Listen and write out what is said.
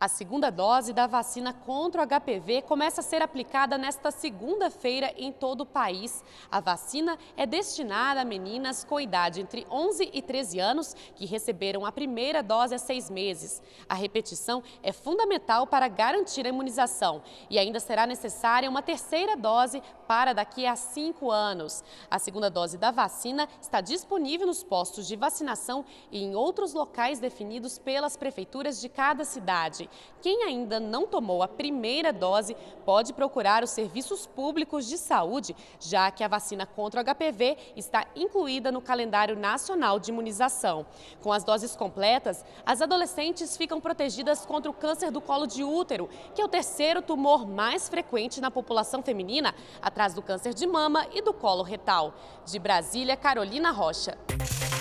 A segunda dose da vacina contra o HPV começa a ser aplicada nesta segunda-feira em todo o país. A vacina é destinada a meninas com idade entre 11 e 13 anos que receberam a primeira dose há seis meses. A repetição é fundamental para garantir a imunização e ainda será necessária uma terceira dose para daqui a cinco anos. A segunda dose da vacina está disponível nos postos de vacinação e em outros locais definidos pelas prefeituras de cada cidade. Quem ainda não tomou a primeira dose pode procurar os serviços públicos de saúde, já que a vacina contra o HPV está incluída no calendário nacional de imunização. Com as doses completas, as adolescentes ficam protegidas contra o câncer do colo de útero, que é o terceiro tumor mais frequente na população feminina, atrás do câncer de mama e do colo retal. De Brasília, Carolina Rocha.